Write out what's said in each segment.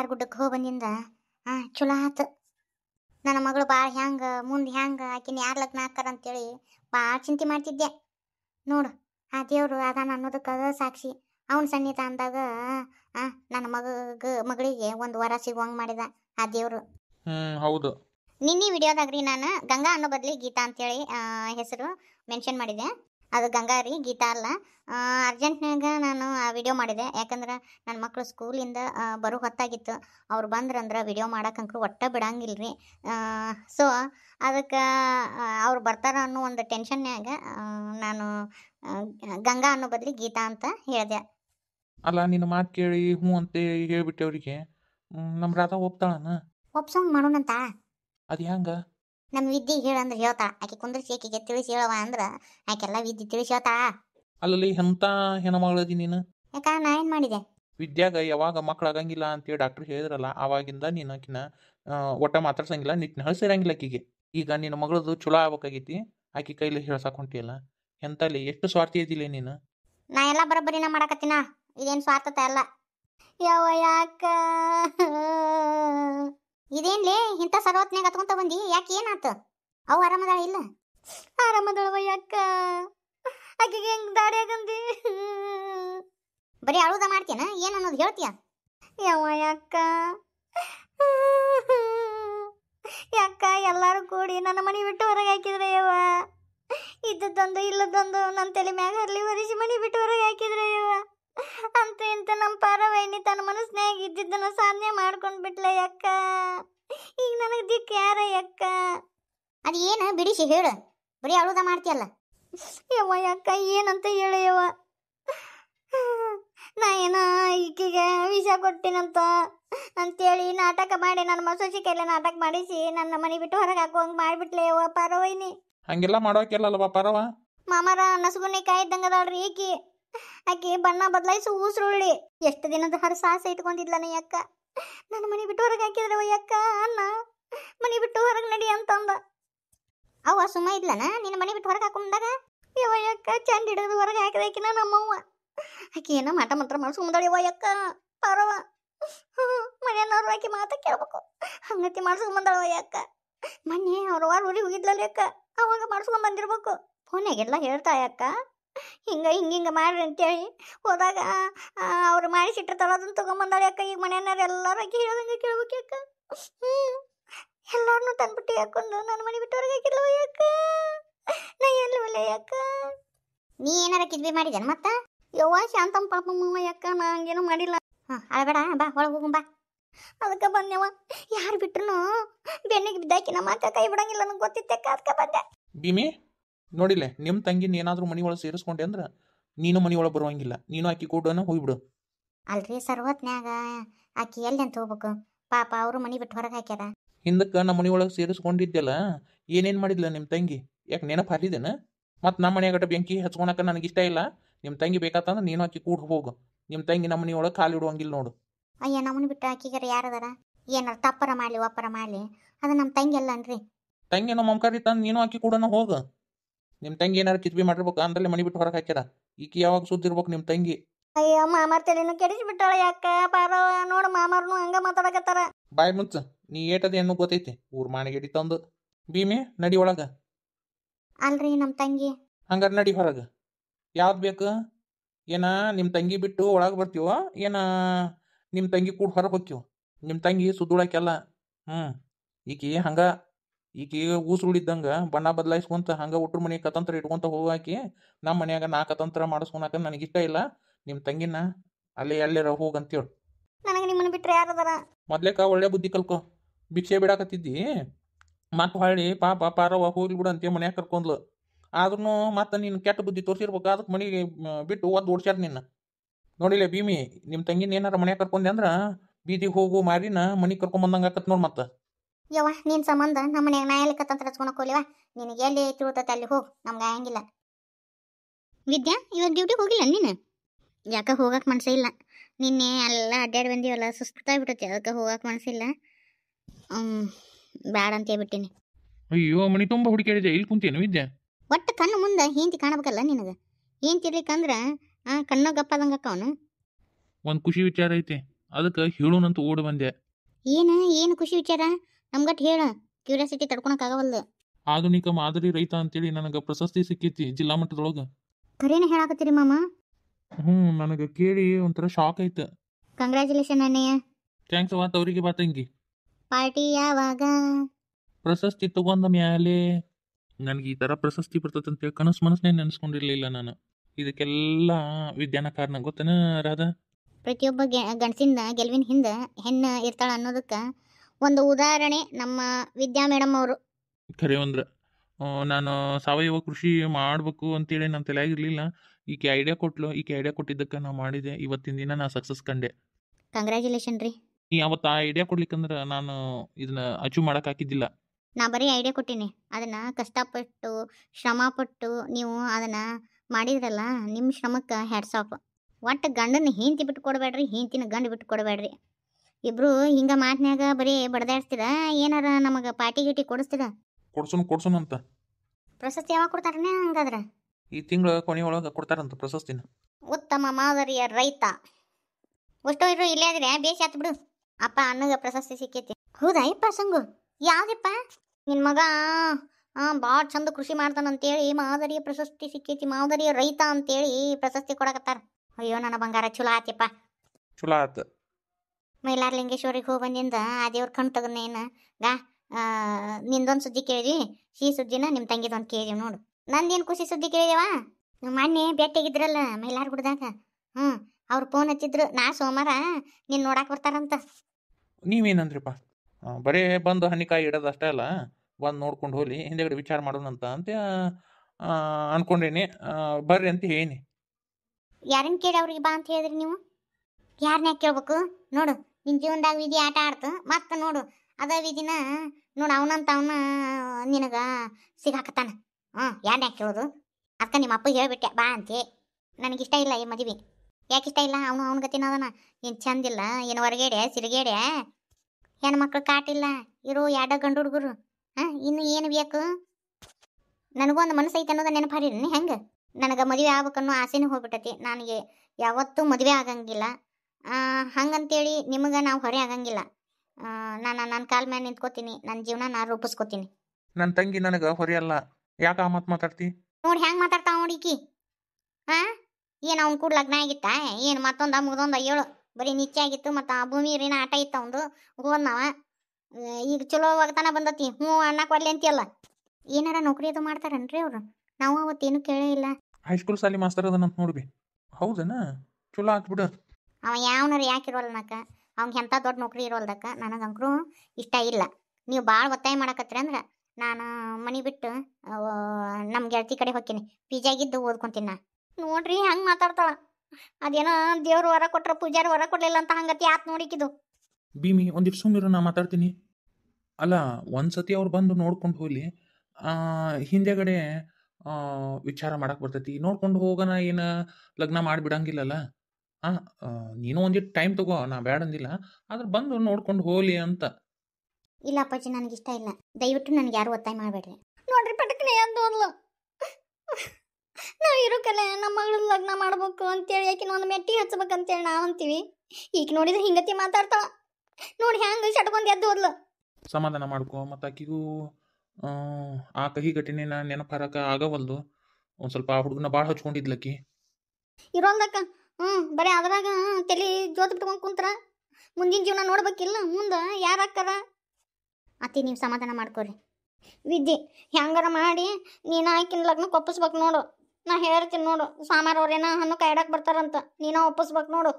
ಮಲ್ಲಾರ್ ಗುಡ್ಡಕ್ಕೆ ಹೋಗಿ ಬಂದಿಂದ ಆ ಚಲೋ ಆತು ನನ್ನ ಮಗಳು ಭಾಳ ಹೆಂಗೆ ಮುಂದೆ ಹೆಂಗೆ ಆಕಿನ ಯಾರು ಲಗ್ನ ಹಾಕಾರ ಅಂತೇಳಿ ಭಾಳ ಚಿಂತೆ ಮಾಡ್ತಿದ್ದೆ ನೋಡು ಆ ದೇವರು ಅದಾನ ಅನ್ನೋದಕ್ಕೆ ಅದ ಸಾಕ್ಷಿ ಅವನ ಸನ್ನಿಧ ಅಂದಾಗ ನನ್ನ ಮಗ ಮಗಳಿಗೆ ಒಂದು ವರ ಸಿಗುವಂಗೆ ಮಾಡಿದ ಆ ದೇವರು ಹೌದು ನಿನ್ನೆ ವಿಡಿಯೋದಾಗ್ರಿ ನಾನು ಗಂಗಾ ಅನ್ನೋ ಬದಲಿ ಗೀತಾ ಅಂತೇಳಿ ಹೆಸರು ಮೆನ್ಷನ್ ಮಾಡಿದೆ ಅದು ಗಂಗಾ ರೀ ಗೀತಾ ಅಲ್ಲ ಅರ್ಜೆಂಟ್ನಾಗ ನಾನು ಆ ವಿಡಿಯೋ ಮಾಡಿದೆ ಯಾಕಂದ್ರೆ ನನ್ನ ಮಕ್ಕಳು ಸ್ಕೂಲಿಂದ ಬರೋ ಹೊತ್ತಾಗಿತ್ತು ಅವ್ರು ಬಂದ್ರಂದ್ರೆ ವಿಡಿಯೋ ಮಾಡೋಕ್ಕಂಕ್ರು ಒಟ್ಟ ಬಿಡಂಗಿಲ್ಲ ರೀ ಸೊ ಅದಕ್ಕೆ ಅವ್ರು ಬರ್ತಾರ ಅನ್ನೋ ಒಂದು ಟೆನ್ಷನ್ನಾಗ ನಾನು ಗಂಗಾ ಅನ್ನೋ ಬದಲಿ ಗೀತಾ ಅಂತ ಹೇಳಿದೆ ಅಲ್ಲ ನಿನ್ನ ಮಾತು ಕೇಳಿ ಹ್ಞೂ ಅಂತ ಹೇಳಿಬಿಟ್ಟೆ ಅವರಿಗೆ ನಮ್ಮ ರಾಧಾ ಒಪ್ತಾಳನ ಒಪ್ಸಂಗ್ ಮಾಡೋಣಂತ ಅದು ಹೆಂಗೆ ನಮ್ಮ ವಿದ್ಯೆ ಹೇಳಂದ್ರೆ ಹೇಳ್ತಾ ಆಕೆ ಕುಂದ್ರಿಸಿ ಆಕೆಗೆ ತಿಳಿಸಿ ಹೇಳವ ಅಂದ್ರೆ ಆಕೆಲ್ಲ ವಿದ್ಯೆ ತಿಳಿಸಿ ಹೇಳ್ತಾ ಅಲ್ಲಲ್ಲಿ ಎಂತ ಹೆಣ್ಮಗಳದಿ ನೀನು ಯಾಕ ನಾ ಏನು ಮಾಡಿದೆ ವಿದ್ಯಾಗ ಯಾವಾಗ ಮಕ್ಳು ಆಗಂಗಿಲ್ಲ ಅಂತೇಳಿ ಡಾಕ್ಟರ್ ಹೇಳಿದ್ರಲ್ಲ ಅವಾಗಿಂದ ನೀನು ಆಕಿನ ಒಟ್ಟ ಮಾತಾಡ್ಸಂಗಿಲ್ಲ ನಿಟ್ಟಿನ ಹಳಸಿರಂಗಿಲ್ಲ ಆಕಿಗೆ ಈಗ ನಿನ್ನ ಮಗಳದು ಚಲೋ ಆಗ್ಬೇಕಾಗೈತಿ ಆಕಿ ಕೈಲಿ ಹೇಳ್ಸಕ್ ಹೊಂಟಿಯಲ್ಲ ಎಂತಲ್ಲಿ ಎಷ್ಟು ಸ್ವಾರ್ಥ ಇದಿಲ್ಲ ನೀನು ನಾ ಎಲ್ಲ ಬರೋಬ್ಬರಿನ ಮಾಡಾಕತ್ತಿನ ಇದೇನ್ ಸ್ವಾರ್ಥತೆ ಅಲ್ಲ ಯಾವ ಯಾಕ ಇದೇನ್ಲೇ ಇಂಥ ಸರ್ವತ್ನಾಗ ಹತ್ಕೊಂತ ಬಂದಿ ಯಾಕೆ ಏನಾತ ಅವು ಆರಾಮದಾಳ ಇಲ್ಲ ಆರಾಮದಾಳವ ಯಾಕ ಆಕೆಗೆ ಹೆಂಗ್ ದಾಡ್ಯಾಗಂದಿ ಬರೀ ಅಳುದ ಮಾಡ್ತೀನ ಏನು ಅನ್ನೋದು ಹೇಳ್ತೀಯ ಯಾವ ಯಾಕ ಯಾಕ ಎಲ್ಲರೂ ಕೂಡಿ ನನ್ನ ಮನಿ ಬಿಟ್ಟು ಹೊರಗೆ ಹಾಕಿದ್ರೆ ಯವ್ವ ಇದ್ದದ್ದೊಂದು ಇಲ್ಲದೊಂದು ನನ್ನ ತಲೆ ಮ್ಯಾಗ ಹರ್ಲಿ ಹೊರಿಸಿ ಮನಿ ಬಿಟ್ಟು ಹೊರಗೆ ಹಾಕಿದ್ರೆ ಯವ್ವ ಅಂತ ಇಂತ ನಮ್ಮ ಪಾರವೇಣಿ ತನ್ನ ಮನಸ್ಸಿನಾಗ ಇದ್ದಿದ್ದನ್ನು ಸಾಧನೆ ಮಾಡ್ಕೊಂಡು ಬಿಟ್ಲೆ ಅಕ್ಕ ಈಗ ನನಗೆ ದಿಕ್ಕ ಯಾರ ಅಕ್ಕ ಅದು ಏನು ಬಿಡಿಸಿ ಹೇಳು ಬರೀ ಅಳುದ ಮಾಡ್ತೀಯಲ್ಲ ಯವ್ವ ಅಕ್ಕ ಏನಂತ ಹೇಳು ಯವ ನಾ ಏನ ಈಕಿಗೆ ವಿಷ ಕೊಟ್ಟಿನಂತ ಅಂತೇಳಿ ನಾಟಕ ಮಾಡಿ ನನ್ನ ಮಸೂಸಿ ಕೈಯಲ್ಲಿ ನಾಟಕ ಮಾಡಿಸಿ ನನ್ನ ಮನೆ ಬಿಟ್ಟು ಹೊರಗೆ ಹಾಕುವಂಗೆ ಮಾಡ್ಬಿಟ್ಲೆ ಯವ್ವ ಪಾರವೈನಿ ಹಂಗೆಲ್ಲ ಮಾಡೋಕೆಲ್ಲ ಅಲ್ವಾ ಪರವ ಮಾಮರ ನಸುಗುನಿ ಕಾಯಿ ಇದ್ದಂಗೆ ಈಕಿ ಆಕೆ ಬಣ್ಣ ಬದಲಾಯಿಸು ಉಸುರುಳ್ಳಿ ಎಷ್ಟು ದಿನದ ಹರ ಸಾಹಸ ಇಟ್ಕೊಂಡಿದ್ಲಾನೆ ಅಕ್ಕ ನನ್ನ ಮನೆ ಬಿಟ್ಟು ಹೊರಗೆ ಹಾಕಿದ್ರೆ ಅಕ್ಕ ಅನ್ನ ಮನೆ ಬಿಟ್ಟು ಹೊರಗೆ ನಡಿ ಅಂತಂದ ಅವ ಸುಮ್ಮ ಇದ್ಲನ ನಿನ್ನ ಮನೆ ಬಿಟ್ಟು ಹೊರಗೆ ಹಾಕೊಂಡಾಗ ಯವ ಅಕ್ಕ ಚಂದ ಹಿಡಿದು ಹೊರಗೆ ಹಾಕಿದಾಕಿನ ನಮ್ಮವ್ವ ಆಕೆ ಏನೋ ಮಾಟ ಮಂತ್ರ ಮಾಡಿ ಸುಮ್ಮದಳಿ ಯವ ಅಕ್ಕ ಪರವ ಮನೆಯನ್ನವ್ರು ಆಕೆ ಮಾತ ಕೇಳ್ಬೇಕು ಹಂಗತಿ ಮಾಡ್ಸ್ಕೊಂಡ್ ಬಂದಳ ಅಕ್ಕ ಮೊನ್ನೆ ಅವ್ರ ಊರಿ ಊರಿಗೆ ಹೋಗಿದ್ಲಲ್ಲ ಅಕ್ಕ ಅವಾಗ ಮಾಡ್ಸ್ಕೊಂಡ್ ಬಂದಿರ್ಬೇಕು ಫೋನ್ಯಾಗೆಲ್ಲ ಹೇಳ್ತಾ ಅಕ್ಕ ಹಿಂಗೆ ಹಿಂಗೆ ಹಿಂಗೆ ಮಾಡ್ರಿ ಅಂತೇಳಿ ಹೋದಾಗ ಅವ್ರು ಮಾಡಿಸಿಟ್ಟಿರ್ತಾರೆ ಅದನ್ನು ತೊಗೊಂಬಂದಾಳೆ ಅಕ್ಕ ಈಗ ಮನೆಯವ್ರು ಎಲ್ಲರೂ ಆಕೆ ಹೇಳ್ದಂಗೆ ಕೇಳ್ಬೇಕು ಅಕ್ಕ ಹ್ಞೂ ಎಲ್ಲರನ್ನೂ ತಂದ್ಬಿಟ್ಟು ಹಾಕೊಂಡು ನನ್ನ ಮನೆ ಬಿಟ್ಟು ಹೊರಗೆ ಹಾಕಿಲ್ಲ ಅಕ್ಕ ನಾ ಎಲ್ಲ ಅಕ್ಕ ನೀ ಏನಾರ ಕಿದ್ವಿ ಮಾಡಿದ ಮತ್ತ ಯವ್ವ ಶಾಂತಮ್ಮ ಪಾಪಮ್ಮ ಅಕ್ಕ ನಾ ಹಂಗೇನು ಮಾಡಿಲ್ಲ ಹಾಂ ಬೇಡ ಬಾ ಒಳಗೆ ಹೋಗು ಬಾ ಅದಕ್ಕೆ ಬಂದೆವ ಯಾರು ಬಿಟ್ರು ಬೆನ್ನಿಗೆ ಬಿದ್ದಾಕಿ ನಮ್ಮ ಅಕ್ಕ ಕೈ ಬಿಡಂಗಿಲ್ಲ ನನಗೆ ಗೊತ್ತಿತ್ತಕ್ಕ ಅಕ್ಕ ಅದಕ್ಕೆ ಬಂದೆ ಭೀಮಿ ನೋಡಿಲ್ಲ ನಿಮ್ಮ ತಂಗಿನ ಏನಾದರೂ ಮನೆ ಒಳಗೆ ಸೇರಿಸ್ಕೊಂಡೆ ಅಂದ್ರೆ ನೀನು ಮನಿ ಒಳಗೆ ಬರುವಂಗಿಲ್ಲ ನೀನು ಆಕಿ ಕೂಡನ ಹೋಗ್ಬಿಡು ಅಲ್ರಿ ಸರ್ವತ್ನಾಗ ಆಕಿ ಎಲ್ಲಿ ಅಂತ ಹೋಗ್ಬೇಕು ಪಾಪ ಅವರು ಮನೆ ಬಿಟ್ಟು ಹೊರಗೆ ಹಾಕ್ಯಾರ ಹಿಂದಕ್ಕೆ ನಮ್ಮ ಮನಿ ಒಳಗೆ ಸೇರಿಸ್ಕೊಂಡಿದ್ದೆಲ್ಲ ಏನೇನು ಮಾಡಿದ್ಲ ನಿಮ್ಮ ತಂಗಿ ಯಾಕೆ ನೆನಪು ಹಾರಿದೇನ ಮತ್ತು ನಮ್ಮ ಮನೆಯಾಗಟ ಬೆಂಕಿ ಹಚ್ಕೊಳಕ ನನಗೆ ಇಷ್ಟ ಇಲ್ಲ ನಿಮ್ಮ ತಂಗಿ ಬೇಕಾತಂದ್ರೆ ನೀನು ಆಕಿ ಕೂಡ ಹೋಗು ನಿಮ್ಮ ತಂಗಿ ನಮ್ಮ ಮನೆ ಒಳಗೆ ಕಾಲು ಇಡುವಂಗಿಲ್ಲ ನೋಡು ಅಯ್ಯ ನಮ್ಮನ್ನ ಬಿಟ್ಟು ಹಾಕಿಗಾರ ಯಾರದಾರ ಏನಾರ ತಪ್ಪರ ಮಾಡಲಿ ಒಪ್ಪರ ಮಾಡಲಿ ಅದು ನಮ್ಮ ತಂಗಿ ಅಲ್ಲ ಅನ್ರಿ ತಂಗಿ ನಮ್ಮ ಮಮ್ಕಾರಿ ತಂದು ನೀನು ಆಕಿ ಕೂಡ ಹೋಗು ನಿಮ್ಮ ತಂಗಿ ಏನಾರ ಕಿತ್ಬಿ ಮಾಡಿರ್ಬೇಕು ಅಂದ್ರೆ ಮನಿ ಬಿಟ್ಟು ಹೊರಗೆ ಹಾಕ್ಯಾರ ಈಕಿ ಯಾವಾಗ ಸುದ್ದಿರ್ಬೇಕು ನಿಮ್ಮ ತಂಗಿ ಅಯ್ಯೋ ಮಾಮಾರ್ ತಲೆನ ಕೆಡಿಸಿ ಬಿಟ್ಟಾಳ ಯಾಕ ಪಾರ ನೋಡು ಮಾಮಾರ್ನು ಹಂಗ ಮಾತಾಡಕತ್ತಾರ ಬಾಯ್ ಮುಚ್ಚ ನೀ ಏಟದ ಹೆಣ್ಣು ಗೊತ್ತೈತಿ ಊರ್ ಮಾಣಿಗೆಡಿ ತಂದು ಭೀಮೆ ನಡಿ ಒಳಗ ಅಲ್ರಿ ನಮ್ಮ ತಂಗಿ ಹಂಗ ನಡಿ ಹೊರಗ ಯಾವ್ದು ಬೇಕು ಏನ ನಿಮ್ಮ ತಂಗಿ ಬಿಟ್ಟು ಒಳಗೆ ಬರ್ತೀವೋ ಏನ ನಿಮ್ಮ ತಂಗಿ ಕೂಡ ಹೊರಗೆ ಹೋಗ್ತೀವೋ ನಿಮ್ಮ ತಂಗಿ ಸುದ್ದುಳಕ್ಕೆಲ್ಲ ಹ್ಞೂ ಈಕಿ ಹಂಗ ಈಕಿ ಇದ್ದಂಗ ಬಣ್ಣ ಬದಲಾಯಿಸ್ಕೊಂತ ಹಂಗ ಹುಟ್ರ ಮನೆ ಕತಂತ್ರ ಇಟ್ಕೊಂತ ಹೋಗಾಕಿ ನಮ್ಮ ಮನ್ಯಾಗ ನಾ ಕತಂತ್ರ ಮಾಡಿಸ್ಕೊಳಕ ನನಗೆ ಇಷ್ಟ ಇಲ್ಲ ನಿಮ್ಮ ತಂಗಿನ ಅಲ್ಲಿ ಎಲ್ಲಿರ ಹೋಗಂತೇಳು ನನಗೆ ನಿಮ್ಮನ್ನು ಮೊದ್ಲೇಕ ಒಳ್ಳೆ ಬುದ್ಧಿ ಕಲ್ಕೊ ಭಿಕ್ಷೆ ಬಿಡಾಕತ್ತಿದ್ದಿ ಮತ್ತು ಹೊಳ್ಳಿ ಪಾಪ ಪಾರವ ಹೋಗ್ಲಿ ಬಿಡು ಅಂತೇಳಿ ಮನ್ಯಾಗ ಕರ್ಕೊಂಡ್ಲು ಆದ್ರೂ ಮತ್ತೆ ನಿನ್ನ ಕೆಟ್ಟ ಬುದ್ಧಿ ತೋರಿಸಿರ್ಬೇಕು ಅದಕ್ಕೆ ಮನೆಗೆ ಬಿಟ್ಟು ಒದ್ದು ಓಡ್ಸ್ಯಾರ ನಿನ್ನ ನೋಡಿಲ್ಲ ಭೀಮಿ ನಿಮ್ಮ ತಂಗಿನ ಏನಾರ ಮನೆಯ ಕರ್ಕೊಂಡೆ ಅಂದ್ರೆ ಬೀದಿಗೆ ಹೋಗು ಮಾರಿನ ಮನೆಗೆ ಕರ್ಕೊಂಬಂದಂಗೆ ಆಕತ್ ನೋಡಿ ಮತ್ತೆ ಯವ್ವ ನಿನ್ನ ಸಂಬಂಧ ನಮ್ಮ ಮನೆಯಾಗ ನಾ ಎಲ್ಲಿ ಕತ್ತಂತ್ರ ನಿನಗೆ ಎಲ್ಲಿ ತಿಳ್ತೈತೆ ಅಲ್ಲಿ ಹೋಗು ನಮ್ಗೆ ಆಯಂಗಿಲ್ಲ ವಿದ್ಯಾ ಇವಾಗ ಡ್ಯೂಟಿಗೆ ಹೋಗಿಲ್ಲ ನೀನು ಯಾಕೆ ಹೋಗಕ್ಕೆ ಮನಸ್ಸಿಲ್ಲ ನಿನ್ನೆ ಎಲ್ಲ ಅಡ್ಡಾಡಿ ಬಂದೀವಲ್ಲ ಸುಸ್ತಾಗ್ಬಿಟ್ಟೈತಿ ಅದಕ್ಕೆ ಹೋಗಕ್ಕೆ ಮನಸ್ಸಿಲ್ಲ ಬ್ಯಾಡ ಅಂತ ಹೇಳ್ಬಿಟ್ಟಿನಿ ಅಯ್ಯೋ ಮನಿ ತುಂಬ ಹುಡುಕಾಡಿದೆ ಇಲ್ಲಿ ಕುಂತೀನಿ ವಿದ್ಯಾ ಒಟ್ಟು ಕಣ್ಣು ಮುಂದೆ ಹೆಂಡ್ತಿ ಕಾಣಬೇಕಲ್ಲ ನಿನಗೆ ಹೆಂಡ್ತಿ ಇರ್ಲಿಕ್ಕಂದ್ರೆ ಕಣ್ಣು ಗಪ್ಪದಂಗೆ ಅಕ್ಕವನು ಒಂದು ಖುಷಿ ವಿಚಾರ ಐತಿ ಅದಕ್ಕೆ ಹೇಳೋಣಂತ ಓಡಿ ಬಂದೆ ಏನು ಏನು ಖುಷಿ ವಿಚಾರ ನಮ್ಗಟ್ ಹೇಳ ಕ್ಯೂರಿಯಾಸಿಟಿ ಆಗವಲ್ದು ಆಧುನಿಕ ಮಾದರಿ ರೈತ ಅಂತೇಳಿ ನನಗೆ ಪ್ರಶಸ್ತಿ ಸಿಕ್ಕೈತಿ ಜಿಲ್ಲಾ ಮಟ್ಟದೊಳಗ ಖರೇನ ಹೇಳಾಕತ್ತೀರಿ ಮಾಮ ಹ್ಞೂ ನನಗೆ ಕೇಳಿ ಒಂಥರ ಶಾಕ್ ಐತ ಕಂಗ್ರಾಚುಲೇಷನ್ ಅಣ್ಣಯ್ಯ ಥ್ಯಾಂಕ್ಸ್ ಅವ ಅವರಿಗೆ ಬಾ ತಂಗಿ ಪಾರ್ಟಿ ಯಾವಾಗ ಪ್ರಶಸ್ತಿ ತಗೊಂಡ ಮ್ಯಾಲೆ ನನಗೆ ಈ ತರ ಪ್ರಶಸ್ತಿ ಬರ್ತದಂತ ಕನಸ್ ಮನಸ್ಸನ್ನೇ ನೆನ್ಸ್ಕೊಂಡಿರ್ಲಿಲ್ಲ ನಾನು ಇದಕ್ಕೆಲ್ಲ ವಿಜ್ಞಾನ ಕಾರಣ ಗೊತ್ತೇನ ರಾಧಾ ಪ್ರತಿಯೊಬ್ಬ ಗೆ- ಗಂಡಸಿಂದ ಗೆಲುವಿನ ಹಿಂದೆ ಹೆಣ್ಣ ಇರ್ತಾಳ ಅನ್ನೋದಕ್ಕ ಒಂದು ಉದಾಹರಣೆ ನಮ್ಮ ವಿದ್ಯಾ ಮೇಡಮ್ ಅವರು ಖರೆ ಅಂದ್ರೆ ನಾನು ಸಾವಯವ ಕೃಷಿ ಮಾಡಬೇಕು ಅಂತೇಳಿ ನನ್ನ ತಲೆಯಾಗ ಇರಲಿಲ್ಲ ಈಕೆ ಐಡಿಯಾ ಕೊಟ್ಲು ಈಕೆ ಐಡಿಯಾ ಕೊಟ್ಟಿದ್ದಕ್ಕೆ ನಾನು ಮಾಡಿದೆ ಇವತ್ತಿನ ದಿನ ನಾನು ಸಕ್ಸಸ್ ಕಂಡೆ ಕಂಗ್ರ್ಯಾಚುಲೇಷನ್ ರೀ ಈ ಅವತ್ತು ಆ ಐಡಿಯಾ ಕೊಡ್ಲಿಕ್ಕಂದ್ರೆ ನಾನು ಇದನ್ನ ಅಚೀವ್ ಮಾಡಕ್ಕೆ ಹಾಕಿದ್ದಿಲ್ಲ ನಾ ಬರೀ ಐಡಿಯಾ ಕೊಟ್ಟಿನಿ ಅದನ್ನ ಕಷ್ಟಪಟ್ಟು ಶ್ರಮಪಟ್ಟು ನೀವು ಅದನ್ನ ಮಾಡಿದ್ರಲ್ಲ ನಿಮ್ಮ ಶ್ರಮಕ್ಕೆ ಹ್ಯಾಟ್ಸ್ ಆಫ್ ಒಟ್ಟು ಗಂಡನ ಹಿಂತಿ ಬಿಟ್ಟು ಕೊಡಬೇಡ್ರಿ ಹಿಂತಿನ ಗಂಡು ಬಿಟ್ಟು ಕೊಡಬೇಡ್ರಿ ಇಬ್ರು ಹಿಂಗ ಮಾತನ್ಯಾಗ ಬರೀ ಬಡದಾಡ್ತೀರ ಏನಾರ ನಮಗೆ ಪಾರ್ಟಿ ಗಿಟಿ ಕೊಡಿಸ್ತೀರ ಕೊಡ್ಸುನ್ ಕೊಡ್ಸುನ್ ಅಂತ ಪ್ರಶಸ್ತಿ ಯಾವಾಗ ಕೊಡ್ತಾರನೇ ಹಂಗಾದ್ರ ಈ ತಿಂಗಳ ಕೊನೆ ಒಳಗೆ ಕೊಡ್ತಾರಂತ ಪ್ರಶಸ್ತಿನ ಉತ್ತಮ ಮಾದರಿಯ ರೈತ ಒಷ್ಟೋ ಇರೋ ಇಲ್ಲೇ ಆದ್ರೆ ಬೇಷ್ ಆತ್ ಬಿಡು ಅಪ್ಪ ಅನ್ನಗ ಪ್ರಶಸ್ತಿ ಸಿಕ್ಕೈತಿ ಹೌದಾ ಯಪ್ಪ ಸಂಗು ಯಾವ್ದಪ್ಪ ನಿನ್ ಮಗ ಬಾಳ ಚಂದ ಕೃಷಿ ಮಾಡ್ತಾನಂತೇಳಿ ಮಾದರಿಯ ಪ್ರಶಸ್ತಿ ಸಿಕ್ಕೈತಿ ಮಾದರಿಯ ರೈತ ಅಂತೇಳಿ ಪ್ರಶಸ್ತಿ ಕೊಡಕತ್ತಾರ ಅಯ್ಯೋ ನನ್ನ ಬಂಗಾರ ಚಲೋ ಆತಪ್ಪ ಚಲೋ ಆತ ಮೈಲಾರ್ ಲಿಂಗೇಶ್ವರಿಗೆ ಹೋಗಿ ಬಂದಿಂದ ಆ ದೇವ್ರ ಕಣ್ ತಗನೇನು ಗಾ ನಿಂದೊಂದು ಸುದ್ದಿ ಕೇಳಿ ಈ ಸುದ್ದಿನ ನಿಮ್ಮ ತಂಗಿದೊಂದು ಕೇಳಿ ನೋಡು ನಂದೇನು ಖುಷಿ ಸುದ್ದಿ ಕೇಳಿದೇವಾ ಮಣ್ಣೆ ಮೊನ್ನೆ ಭೇಟಿಯಾಗಿದ್ರಲ್ಲ ಮೈಲಾರ ಗುಡ್ದಾಗ ಹ್ಞೂ ಅವ್ರು ಫೋನ್ ಹಚ್ಚಿದ್ರು ನಾ ಸೋಮವಾರ ನೀನು ನೋಡಕ್ಕೆ ಬರ್ತಾರಂತ ನೀವೇನಂದ್ರಿಪ್ಪ ಬರೀ ಬಂದು ಹನಿಕಾಯಿ ಇಡೋದು ಅಷ್ಟೇ ಅಲ್ಲ ಬಂದು ನೋಡ್ಕೊಂಡು ಹೋಗ್ಲಿ ಹಿಂದೆಗಡೆ ವಿಚಾರ ಮಾಡೋಣಂತ ಅಂತ ಅನ್ಕೊಂಡೇನಿ ಬರ್ರಿ ಅಂತ ಹೇಳಿ ಯಾರನ್ನ ಕೇಳಿ ಅವ್ರಿಗೆ ಬಾ ಅಂತ ಹೇಳಿದ್ರಿ ನೀವು ಯಾರನ್ನ ಕೇಳ್ಬೇಕು ನೋಡು ನಿನ್ನ ಜೀವನದಾಗ ವಿಧಿ ಆಟ ಆಡ್ತು ಮತ್ತೆ ನೋಡು ಅದ ವಿಧಿನ ನೋಡು ಅವನಂತ ಅವನ ನಿನಗೆ ಸಿಗಾಕತ್ತಾನ ಹ್ಞೂ ಯಾರು ಯಾಕೆ ಕೇಳೋದು ಅದಕ್ಕೆ ನಿಮ್ಮ ಅಪ್ಪ ಹೇಳ್ಬಿಟ್ಟೆ ಬಾ ಅಂತೆ ನನಗಿಷ್ಟ ಇಲ್ಲ ಈ ಮದುವೆ ಯಾಕೆ ಇಷ್ಟ ಇಲ್ಲ ಅವನು ಅವನ ಗತಿನ ಅದನ ಏನು ಚಂದಿಲ್ಲ ಏನು ಹೊರಗೇಡೆ ಸಿರಿಗೇಡೆ ಹೆಣ್ಮಕ್ಳು ಕಾಟಿಲ್ಲ ಇರೋ ಯಾಡ ಗಂಡು ಹುಡುಗರು ಹಾಂ ಇನ್ನು ಏನು ಬೇಕು ನನಗೊಂದು ಮನಸ್ಸು ಐತೆ ಅನ್ನೋದು ನೆನಪಾಡಿರಿ ಹೆಂಗೆ ನನಗೆ ಮದುವೆ ಆಗ್ಬೇಕನ್ನೋ ಆಸೆನೂ ಹೋಗ್ಬಿಟ್ಟತಿ ನನಗೆ ಯಾವತ್ತೂ ಮದುವೆ ಆಗಂಗಿಲ್ಲ ಹಂಗಂತೇಳಿ ನಿಮಗೆ ನಾವು ಹೊರೆ ಆಗಂಗಿಲ್ಲ ನಾನು ನನ್ನ ಕಾಲ ಮೇಲೆ ನಿಂತ್ಕೋತೀನಿ ನನ್ನ ಜೀವನ ನಾನು ರೂಪಿಸ್ಕೋತೀನಿ ನನ್ನ ತಂಗಿ ನನಗೆ ಹೊರೆ ಅಲ್ಲ ಯಾಕೆ ಆ ಮಾತಾಡ್ತಿ ನೋಡಿ ಹೆಂಗೆ ಮಾತಾಡ್ತಾವ ನೋಡಿ ಈಕಿ ಹಾಂ ಏನು ಅವ್ನು ಕೂಡ ಲಗ್ನ ಆಗಿತ್ತ ಏನು ಮತ್ತೊಂದು ಮುಗ್ದೊಂದ ಏಳು ಬರೀ ನಿಚ್ಚೆ ಆಗಿತ್ತು ಮತ್ತು ಆ ಭೂಮಿ ರೀನ ಆಟ ಇತ್ತು ಅವಂದು ಹೋದ್ನವ ಈಗ ಚಲೋ ಹೋಗ್ತಾನ ಬಂದತಿ ಹ್ಞೂ ಅಣ್ಣ ಕೊಡ್ಲಿ ಅಂತೀಯಲ್ಲ ಏನಾರ ನೌಕರಿ ಅದು ಮಾಡ್ತಾರನ್ರಿ ಅವರು ನಾವು ಅವತ್ತೇನು ಕೇಳೇ ಇಲ್ಲ ಹೈಸ್ಕೂಲ್ ಸಾಲಿ ಮಾಸ್ತರ್ ಅದನ್ನ ನೋಡ್ಬಿ ಹೌದನಾ ಚಲೋ ಆತ್ ಬಿಡು ಅವ ಯಾವನರು ಯಾಕೆ ಇರೋಲ್ನಕ್ಕ ಅವ್ನಿಗೆ ಎಂಥ ದೊಡ್ಡ ನೌಕರಿ ಇರೋಲ್ದಕ್ಕ ಅಂಕ್ರು ಇಷ್ಟ ಇಲ್ಲ ನೀವು ಭಾಳ ಒತ್ತಾಯ ಮಾಡಕತ್ತೀರ ಅಂದ್ರೆ ನಾನು ಮನಿ ಬಿಟ್ಟು ನಮ್ಮ ಗೆಳತಿ ಕಡೆ ಹೋಗ್ತೀನಿ ಪಿಜಾಗಿದ್ದು ಓದ್ಕೊತೀನಿ ನಾ ನೋಡ್ರಿ ಹಂಗೆ ಮಾತಾಡ್ತಾಳ ಅದೇನೋ ದೇವ್ರು ಹೊರ ಕೊಟ್ರ ಪೂಜಾರಿ ಹೊರ ಕೊಡ್ಲಿಲ್ಲ ಅಂತ ಹಂಗತಿ ಆತ್ ನೋಡಿಕಿದು ಭೀಮಿ ಒಂದಿಷ್ಟು ಸುಮ್ಮನಿರು ನಾ ಮಾತಾಡ್ತೀನಿ ಅಲ್ಲ ಒಂದು ಸತಿ ಅವ್ರು ಬಂದು ನೋಡ್ಕೊಂಡು ಹೋಗ್ಲಿ ಹಿಂದೆಗಡೆ ವಿಚಾರ ಮಾಡಕ್ಕೆ ಬರ್ತೈತಿ ನೋಡ್ಕೊಂಡು ಹೋಗೋಣ ಏನು ಲಗ್ನ ಮಾಡಿಬಿಡಂಗಿಲ್ಲಲ್ಲ ಆ ನೀನು ಒಂದಿಟ್ಟು ಟೈಮ್ ತಗೋ ನಾ ಬೇಡಂದಿಲ್ಲ ಅಂದಿಲ್ಲ ಆದ್ರೆ ಬಂದು ನೋಡ್ಕೊಂಡು ಹೋಗ್ಲಿ ಅಂತ ಇಲ್ಲ ಅಪ್ಪಾಜಿ ನನಗೆ ಇಷ್ಟ ಇಲ್ಲ ದಯವಿಟ್ಟು ನನಗೆ ಯಾರು ಒತ್ತಾಯ ಮಾಡಬೇಡ್ರಿ ನೋಡ್ರಿ ಪಟಕನೆ ಅಂದು ಅಲ್ಲ ನಾವು ಇರೋ ಕಲೆ ನಮ್ಮ ಮಗಳ ಲಗ್ನ ಮಾಡ್ಬೇಕು ಅಂತೇಳಿ ಯಾಕೆ ಒಂದು ಮೆಟ್ಟಿ ಹಚ್ಬೇಕಂತೇಳಿ ನಾವು ಅಂತೀವಿ ಈಗ ನೋಡಿದ್ರೆ ಹಿಂಗತಿ ಮಾತಾಡ್ತಾಳ ನೋಡಿ ಹ್ಯಾಂಗ ಚಟ್ಕೊಂಡ್ ಎದ್ದು ಹೋದ್ಲ ಸಮಾಧಾನ ಮಾಡ್ಕೊ ಮತ್ತು ಆಕಿಗೂ ಆ, ಕಹಿ ಘಟನೆ ನೆನಪು ಹರಕ ಆಗವಲ್ದು ಒಂದ್ ಸ್ವಲ್ಪ ಆ ಹುಡುಗನ ಭಾಳ ಹಚ್ಕೊಂಡಿದ್ಲಕ್ಕಿ ಇರೋಲ್ದಕ್ಕ ಹ್ಞೂ ಬರೀ ಅದ್ರಾಗ ತಲೆ ಜೋತ್ ಬಿಟ್ಕೊಂಡ್ ಕುಂತ್ರ ಮುಂದಿನ ಜೀವನ ನೋಡ್ಬೇಕಿಲ್ಲ ಮುಂದೆ ಯಾರು ಹಾಕಾರ ಅತಿ ನೀವು ಸಮಾಧಾನ ಮಾಡ್ಕೋರಿ ವಿದ್ಯೆ ಹೆಂಗಾರ ಮಾಡಿ ನೀನು ಆಕಿನ ಲಗ್ನ ಒಪ್ಪಿಸ್ಬೇಕು ನೋಡು ನಾ ಹೇಳ್ತೀನಿ ನೋಡು ಸ್ವಾಮಾರವ್ರೇನೋ ಹಣ್ಣು ಕೈಡಾಕ್ ಬರ್ತಾರಂತ ನೀನ ಒಪ್ಪಿಸ್ಬೇಕು ನೋಡು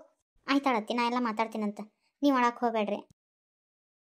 ಆಯ್ತಾಳತ್ತಿ ನಾ ಎಲ್ಲ ಮಾತಾಡ್ತೀನಂತ ನೀವು ಒಳಕ್ ಹೋಗಬೇಡ್ರಿ